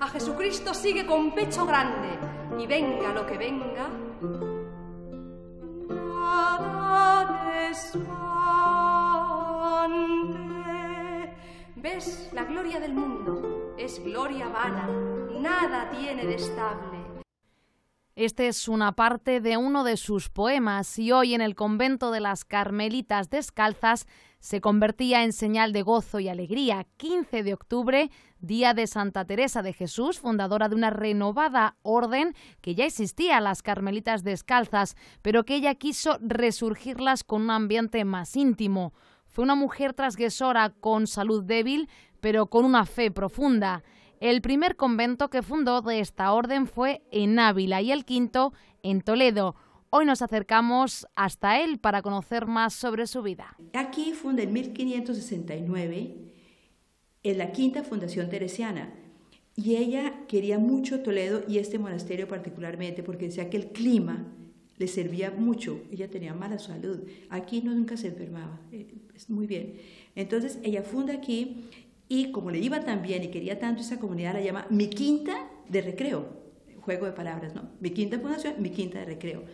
a Jesucristo sigue con pecho grande y venga lo que venga, nada ¿Ves? La gloria del mundo es gloria vana, nada tiene de estable. Este es una parte de uno de sus poemas y hoy en el convento de las Carmelitas Descalzas se convertía en señal de gozo y alegría. 15 de octubre, día de Santa Teresa de Jesús, fundadora de una renovada orden que ya existía, las Carmelitas Descalzas, pero que ella quiso resurgirlas con un ambiente más íntimo. Fue una mujer transgresora con salud débil, pero con una fe profunda. El primer convento que fundó de esta orden fue en Ávila y el quinto en Toledo. Hoy nos acercamos hasta él para conocer más sobre su vida. Aquí funda en 1569 en la quinta fundación teresiana y ella quería mucho Toledo y este monasterio particularmente porque decía que el clima le servía mucho, ella tenía mala salud, aquí no nunca se enfermaba, eh, es muy bien. Entonces ella funda aquí y como le iba tan bien y quería tanto esa comunidad, la llama mi quinta de recreo. Juego de palabras, ¿no? Mi quinta fundación, mi quinta de recreo.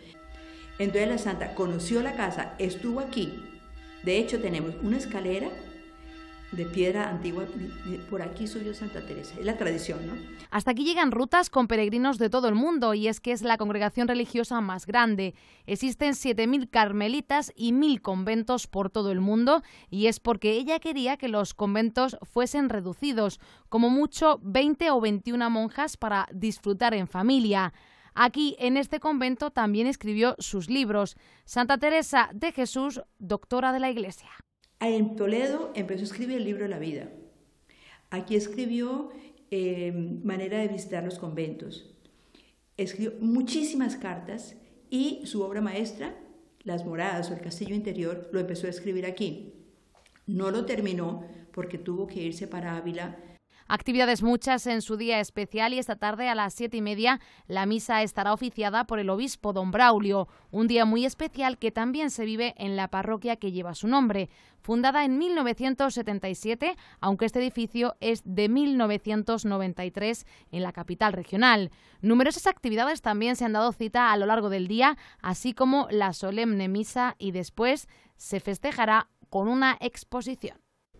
Entonces la santa conoció la casa, estuvo aquí. De hecho, tenemos una escalera de piedra antigua, por aquí subió Santa Teresa, es la tradición, ¿no? Hasta aquí llegan rutas con peregrinos de todo el mundo y es que es la congregación religiosa más grande. Existen 7.000 carmelitas y 1.000 conventos por todo el mundo y es porque ella quería que los conventos fuesen reducidos, como mucho 20 o 21 monjas para disfrutar en familia. Aquí, en este convento, también escribió sus libros. Santa Teresa de Jesús, doctora de la Iglesia. En Toledo empezó a escribir el libro de la vida. Aquí escribió eh, Manera de visitar los conventos. Escribió muchísimas cartas y su obra maestra, Las moradas o el castillo interior, lo empezó a escribir aquí. No lo terminó porque tuvo que irse para Ávila Actividades muchas en su día especial y esta tarde a las siete y media la misa estará oficiada por el obispo don Braulio, un día muy especial que también se vive en la parroquia que lleva su nombre. Fundada en 1977, aunque este edificio es de 1993 en la capital regional. Numerosas actividades también se han dado cita a lo largo del día, así como la solemne misa y después se festejará con una exposición.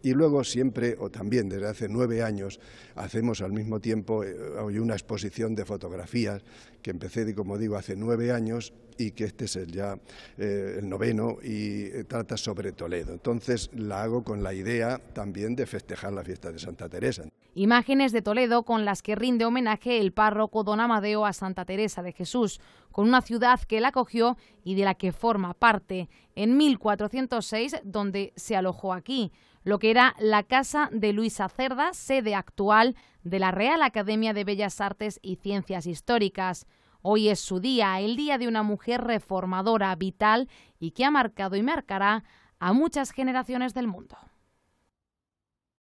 Y luego siempre, o también desde hace nueve años, hacemos al mismo tiempo eh, hoy una exposición de fotografías que empecé, como digo, hace nueve años y que este es el ya eh, el noveno y eh, trata sobre Toledo. Entonces la hago con la idea también de festejar la fiesta de Santa Teresa. Imágenes de Toledo con las que rinde homenaje el párroco don Amadeo a Santa Teresa de Jesús, con una ciudad que la acogió y de la que forma parte en 1406, donde se alojó aquí lo que era la casa de Luisa Cerda, sede actual de la Real Academia de Bellas Artes y Ciencias Históricas. Hoy es su día, el día de una mujer reformadora, vital y que ha marcado y marcará a muchas generaciones del mundo.